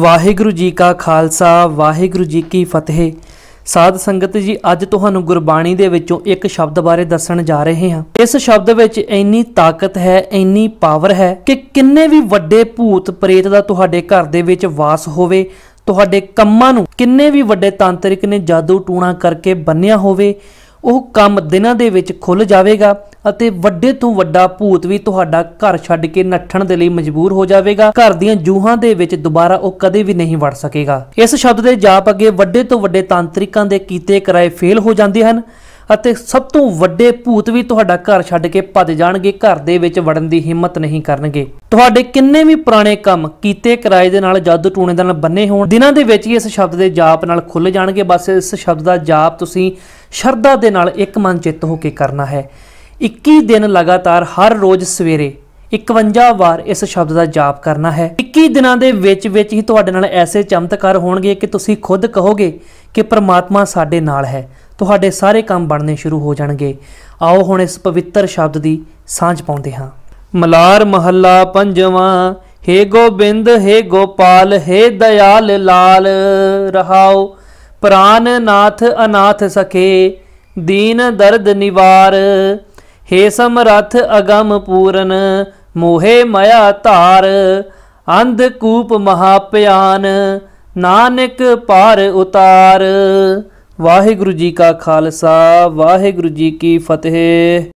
ਵਾਹਿਗੁਰੂ ਜੀ ਕਾ ਖਾਲਸਾ ਵਾਹਿਗੁਰੂ ਜੀ ਕੀ ਫਤਿਹ ਸਾਧ ਸੰਗਤ ਜੀ ਅੱਜ ਤੁਹਾਨੂੰ ਗੁਰਬਾਣੀ ਦੇ ਵਿੱਚੋਂ ਇੱਕ ਸ਼ਬਦ ਬਾਰੇ ਦੱਸਣ ਜਾ ਰਹੇ ਹਾਂ ਇਸ ਸ਼ਬਦ ਵਿੱਚ ਇੰਨੀ ਤਾਕਤ ਹੈ ਇੰਨੀ ਪਾਵਰ ਹੈ ਕਿ ਕਿੰਨੇ ਵੀ ਵੱਡੇ ਭੂਤ ਪ੍ਰੇਤ ਦਾ ਤੁਹਾਡੇ ਘਰ ਦੇ ਵਿੱਚ ਵਾਸ ਹੋਵੇ ਤੁਹਾਡੇ ਕੰਮਾਂ ਨੂੰ ਕਿੰਨੇ ਵੀ ਵੱਡੇ ਤਾਂਤਰਿਕ ਨੇ ਜਾਦੂ ਟੂਣਾ ਕਰਕੇ ਬੰਨਿਆ ਹੋਵੇ ਉਹ ਕੰਮ ਦਿਨਾਂ ਦੇ ਵਿੱਚ ਖੁੱਲ ਜਾਵੇਗਾ ਅਤੇ ਵੱਡੇ ਤੋਂ ਵੱਡਾ ਭੂਤ ਵੀ ਤੁਹਾਡਾ ਘਰ ਛੱਡ ਕੇ ਨੱਠਣ ਦੇ ਲਈ ਮਜਬੂਰ ਹੋ ਜਾਵੇਗਾ ਘਰ ਦੀਆਂ ਜੂਹਾਂ ਦੇ ਵਿੱਚ ਦੁਬਾਰਾ ਉਹ ਕਦੇ ਵੀ ਨਹੀਂ ਵੜ ਸਕੇਗਾ ਇਸ ਸ਼ਬਦ ਦੇ ਜਾਪ ਅੱਗੇ ਵੱਡੇ ਤੋਂ ਵੱਡੇ ਤਾਂਤਰਿਕਾਂ ਦੇ ਕੀਤੇ ਕਰਾਏ ਫੇਲ ਹੋ ਜਾਂਦੇ ਹਨ ਅਤੇ ਸਭ ਤੋਂ ਵੱਡੇ ਭੂਤ ਵੀ ਤੁਹਾਡਾ ਘਰ ਛੱਡ ਕੇ ਭੱਜ ਜਾਣਗੇ ਘਰ ਦੇ ਵਿੱਚ ਵੜਨ ਦੀ ਹਿੰਮਤ ਨਹੀਂ ਕਰਨਗੇ ਤੁਹਾਡੇ ਕਿੰਨੇ ਵੀ ਪੁਰਾਣੇ ਕੰਮ ਕੀਤੇ ਕਿਰਾਏ ਦੇ ਨਾਲ ਜਾਦੂ ਟੂਣੇ ਦੇ ਨਾਲ ਬੰਨੇ ਹੋਣ ਦਿਨਾਂ ਦੇ ਵਿੱਚ ਹੀ ਇਸ ਸ਼ਬਦ ਦੇ ਜਾਪ ਨਾਲ ਖੁੱਲ ਜਾਣਗੇ ਬਸ ਇਸ ਸ਼ਬਦ ਦਾ ਜਾਪ ਤੁਸੀਂ ਸ਼ਰਧਾ ਦੇ ਨਾਲ ਇੱਕ ਮਨ ਚਿੱਤ ਹੋ ਕੇ ਕਰਨਾ ਹੈ 21 ਦਿਨ ਲਗਾਤਾਰ ਹਰ ਰੋਜ਼ ਸਵੇਰੇ 51 ਵਾਰ ਇਸ ਸ਼ਬਦ ਦਾ ਜਾਪ ਕਰਨਾ ਹੈ 21 ਦਿਨਾਂ ਦੇ ਵਿੱਚ ਵਿੱਚ ਹੀ ਤੁਹਾਡੇ ਨਾਲ ਐਸੇ ਚਮਤਕਾਰ ਹੋਣਗੇ ਕਿ ਤੁਸੀਂ ਖੁਦ ਕਹੋਗੇ ਕਿ ਪ੍ਰਮਾਤਮਾ ਸਾਡੇ ਨਾਲ ਹੈ ਤੁਹਾਡੇ ਸਾਰੇ ਕੰਮ ਬਣਨੇ ਸ਼ੁਰੂ ਹੋ ਜਾਣਗੇ ਆਓ ਹੁਣ ਇਸ ਪਵਿੱਤਰ ਸ਼ਬਦ ਦੀ ਸਾਂਝ ਪਾਉਂਦੇ ਹਾਂ ਮਲਾਰ ਮਹੱਲਾ ਪੰਜਵਾਂ ਹੇ ਗੋਬਿੰਦ ਹੇ ਗੋਪਾਲ ਹੇ ਦਿਆਲ ਲਾਲ ਰਹਾਓ ਪ੍ਰਾਨ ਨਾਥ ਅਨਾਥ ਸਕੇ ਦੀਨ ਦਰਦ ਨਿਵਾਰ ਹੇ ਸਮਰਥ ਅਗੰਮ ਪੂਰਨ ਮੋਹੇ ਮਾਇਆ ਧਾਰ ਅੰਧ ਕੂਪ ਮਹਾ ਭਿਆਨ ਨਾਨਕ ਪਾਰ ਉਤਾਰ ਵਾਹਿਗੁਰੂ ਜੀ ਕਾ ਖਾਲਸਾ ਵਾਹਿਗੁਰੂ ਜੀ ਕੀ ਫਤਿਹ